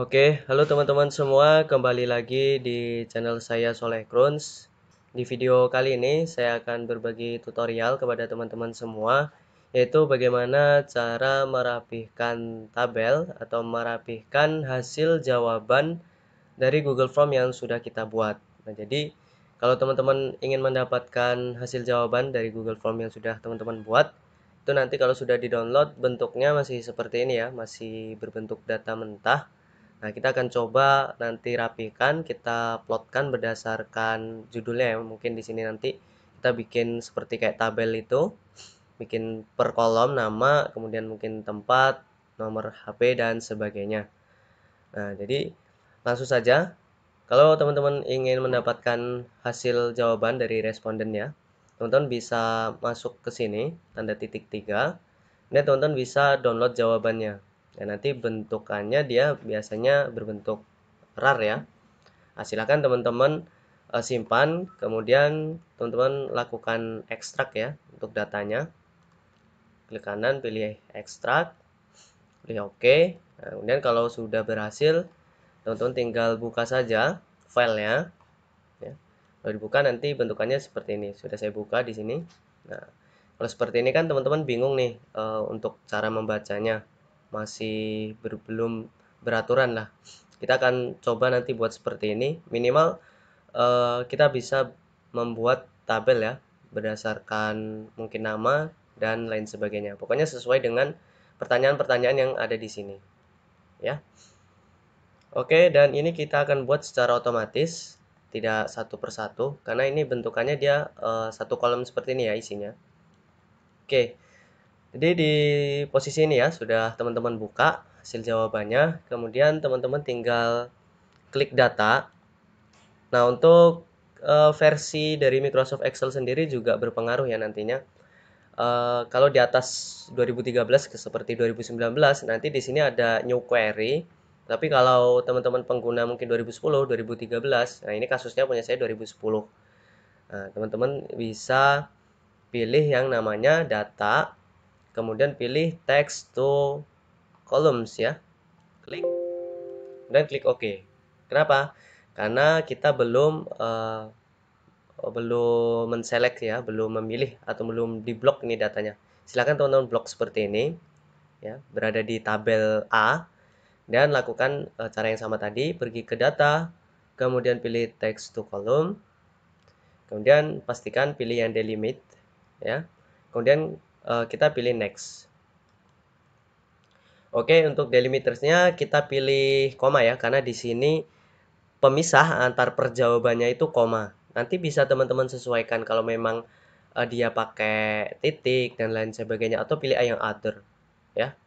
Oke, halo teman-teman semua, kembali lagi di channel saya Soleh Kroons. Di video kali ini saya akan berbagi tutorial kepada teman-teman semua yaitu bagaimana cara merapihkan tabel atau merapihkan hasil jawaban dari Google Form yang sudah kita buat. Nah, jadi kalau teman-teman ingin mendapatkan hasil jawaban dari Google Form yang sudah teman-teman buat, itu nanti kalau sudah di-download bentuknya masih seperti ini ya, masih berbentuk data mentah Nah, kita akan coba nanti rapikan, kita plotkan berdasarkan judulnya ya. Mungkin di sini nanti kita bikin seperti kayak tabel itu. Bikin per kolom nama, kemudian mungkin tempat, nomor HP dan sebagainya. Nah, jadi langsung saja kalau teman-teman ingin mendapatkan hasil jawaban dari responden ya teman-teman bisa masuk ke sini, tanda titik 3. ini teman-teman bisa download jawabannya dan nanti bentukannya dia biasanya berbentuk rar ya nah, silahkan teman-teman uh, simpan kemudian teman-teman lakukan ekstrak ya untuk datanya klik kanan pilih ekstrak pilih Oke. nah, kemudian kalau sudah berhasil teman-teman tinggal buka saja filenya ya. kalau dibuka nanti bentukannya seperti ini sudah saya buka di sini nah kalau seperti ini kan teman-teman bingung nih uh, untuk cara membacanya masih ber, belum beraturan lah kita akan coba nanti buat seperti ini minimal uh, kita bisa membuat tabel ya berdasarkan mungkin nama dan lain sebagainya pokoknya sesuai dengan pertanyaan-pertanyaan yang ada di sini ya Oke, dan ini kita akan buat secara otomatis, tidak satu persatu, karena ini bentukannya dia uh, satu kolom seperti ini ya isinya. Oke, jadi di posisi ini ya sudah teman-teman buka hasil jawabannya. Kemudian teman-teman tinggal klik data. Nah, untuk uh, versi dari Microsoft Excel sendiri juga berpengaruh ya nantinya. Uh, kalau di atas 2013 seperti 2019 nanti di sini ada new query. Tapi kalau teman-teman pengguna mungkin 2010, 2013, nah ini kasusnya punya saya 2010. Nah, teman-teman bisa pilih yang namanya data kemudian pilih text to columns ya klik dan klik OK kenapa karena kita belum uh, belum menselect ya belum memilih atau belum di blok ini datanya silahkan teman-teman blok seperti ini ya berada di tabel A dan lakukan uh, cara yang sama tadi pergi ke data kemudian pilih text to column kemudian pastikan pilih yang delimit ya kemudian Eh, kita pilih next Oke, untuk delimitersnya kita pilih koma ya, karena di sini pemisah antar perjawabannya itu koma. Nanti bisa teman-teman sesuaikan kalau memang uh, dia pakai titik dan lain sebagainya, atau pilih yang other, ya.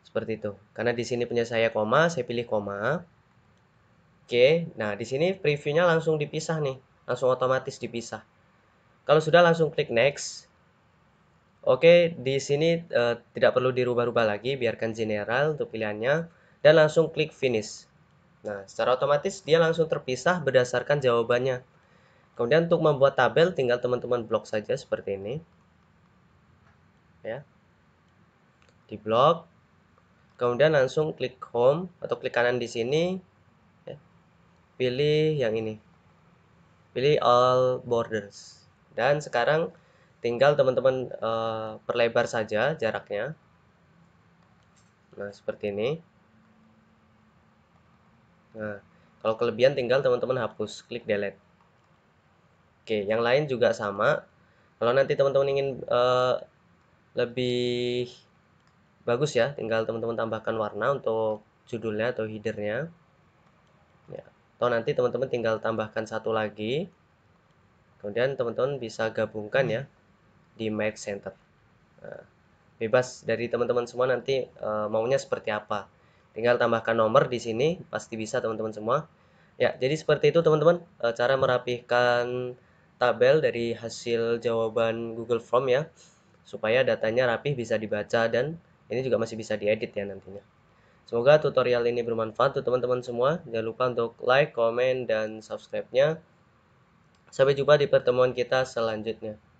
Seperti itu. Karena di sini punya saya koma, saya pilih koma. Oke, nah di sini previewnya langsung dipisah nih, langsung otomatis dipisah. Kalau sudah langsung klik next. Oke, di sini uh, tidak perlu dirubah-rubah lagi, biarkan general untuk pilihannya dan langsung klik finish. Nah, secara otomatis dia langsung terpisah berdasarkan jawabannya. Kemudian untuk membuat tabel tinggal teman-teman blok saja seperti ini. Ya. Di blok. Kemudian langsung klik home atau klik kanan di sini. Ya. Pilih yang ini. Pilih all borders. Dan sekarang tinggal teman-teman uh, perlebar saja jaraknya nah seperti ini nah kalau kelebihan tinggal teman-teman hapus klik delete oke yang lain juga sama kalau nanti teman-teman ingin uh, lebih bagus ya tinggal teman-teman tambahkan warna untuk judulnya atau headernya ya. atau nanti teman-teman tinggal tambahkan satu lagi kemudian teman-teman bisa gabungkan ya di Mac Center. Nah, bebas dari teman-teman semua nanti eh, maunya seperti apa. Tinggal tambahkan nomor di sini, pasti bisa teman-teman semua. Ya, jadi seperti itu teman-teman eh, cara merapihkan tabel dari hasil jawaban Google Form ya, supaya datanya rapih bisa dibaca dan ini juga masih bisa diedit ya nantinya. Semoga tutorial ini bermanfaat untuk teman-teman semua. Jangan lupa untuk like, komen, dan subscribe-nya. Sampai jumpa di pertemuan kita selanjutnya.